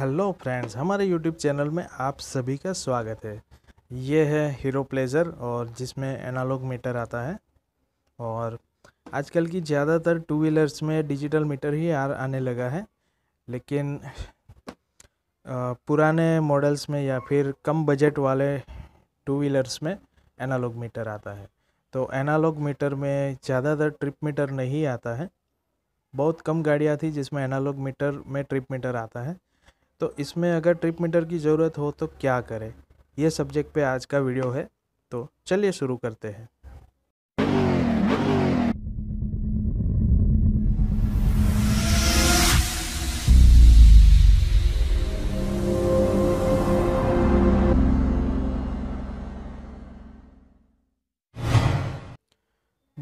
hello friends हमारे YouTube channel में आप सभी का स्वागत है ये है हीरो प्लेजर और जिसमें एनालॉग मीटर आता है और आजकल की ज़्यादातर टू व्हीलर्स में डिजिटल मीटर ही आ आने लगा है लेकिन पुराने मॉडल्स में या फिर कम बजट वाले टू व्हीलर्स में एनालॉग मीटर आता है तो एनालॉग मीटर में ज़्यादातर ट्रिप मीटर नहीं आता है बहुत कम गाड़ियाँ थी जिसमें एनालॉग मीटर में ट्रिप मीटर आता है तो इसमें अगर ट्रिप मीटर की ज़रूरत हो तो क्या करें ये सब्जेक्ट पे आज का वीडियो है तो चलिए शुरू करते हैं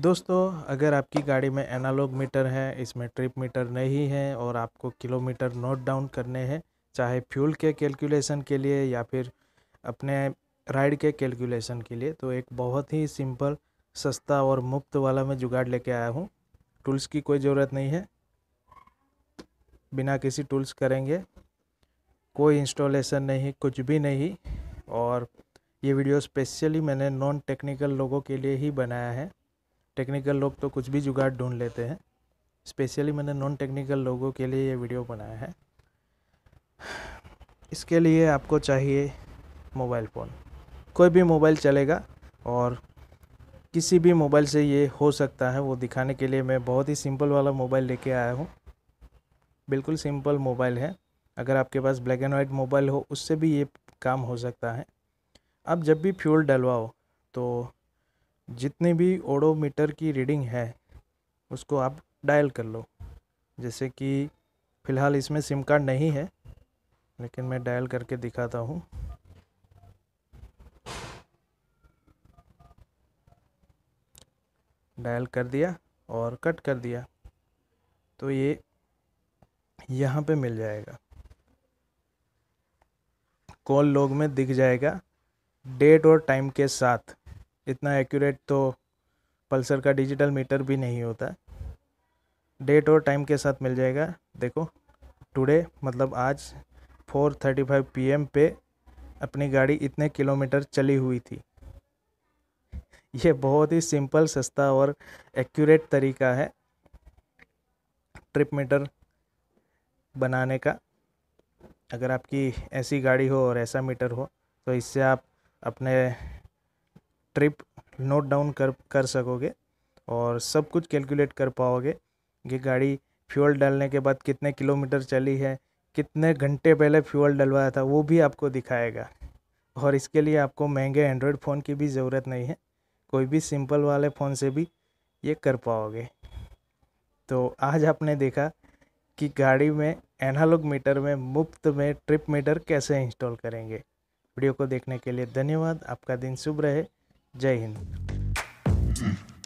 दोस्तों अगर आपकी गाड़ी में एनालॉग मीटर है इसमें ट्रिप मीटर नहीं है और आपको किलोमीटर नोट डाउन करने हैं चाहे फ्यूल के कैलकुलेशन के लिए या फिर अपने राइड के कैलकुलेशन के लिए तो एक बहुत ही सिंपल सस्ता और मुफ्त वाला मैं जुगाड़ लेके आया हूँ टूल्स की कोई ज़रूरत नहीं है बिना किसी टूल्स करेंगे कोई इंस्टॉलेशन नहीं कुछ भी नहीं और ये वीडियो स्पेशली मैंने नॉन टेक्निकल लोगों के लिए ही बनाया है टेक्निकल लोग तो कुछ भी जुगाड़ ढूंढ लेते हैं स्पेशली मैंने नॉन टेक्निकल लोगों के लिए ये वीडियो बनाया है इसके लिए आपको चाहिए मोबाइल फ़ोन कोई भी मोबाइल चलेगा और किसी भी मोबाइल से ये हो सकता है वो दिखाने के लिए मैं बहुत ही सिंपल वाला मोबाइल लेके आया हूँ बिल्कुल सिंपल मोबाइल है अगर आपके पास ब्लैक एंड वाइट मोबाइल हो उससे भी ये काम हो सकता है आप जब भी फ्यूल डलवाओ तो जितनी भी ओडोमीटर की रीडिंग है उसको आप डायल कर लो जैसे कि फ़िलहाल इसमें सिम कार्ड नहीं है लेकिन मैं डायल करके दिखाता हूँ डायल कर दिया और कट कर दिया तो ये यहाँ पे मिल जाएगा कॉल लॉग में दिख जाएगा डेट और टाइम के साथ इतना एक्यूरेट तो पल्सर का डिजिटल मीटर भी नहीं होता डेट और टाइम के साथ मिल जाएगा देखो टुडे मतलब आज फोर थर्टी फाइव पी पे अपनी गाड़ी इतने किलोमीटर चली हुई थी यह बहुत ही सिंपल सस्ता और एक्यूरेट तरीका है ट्रिप मीटर बनाने का अगर आपकी ऐसी गाड़ी हो और ऐसा मीटर हो तो इससे आप अपने ट्रिप नोट डाउन कर कर सकोगे और सब कुछ कैलकुलेट कर पाओगे कि गाड़ी फ्यूल डालने के बाद कितने किलोमीटर चली है कितने घंटे पहले फ्यूल डलवाया था वो भी आपको दिखाएगा और इसके लिए आपको महंगे एंड्रॉयड फ़ोन की भी ज़रूरत नहीं है कोई भी सिंपल वाले फ़ोन से भी ये कर पाओगे तो आज आपने देखा कि गाड़ी में एनालॉग मीटर में मुफ्त में ट्रिप मीटर कैसे इंस्टॉल करेंगे वीडियो को देखने के लिए धन्यवाद आपका दिन शुभ रहे जय हिंद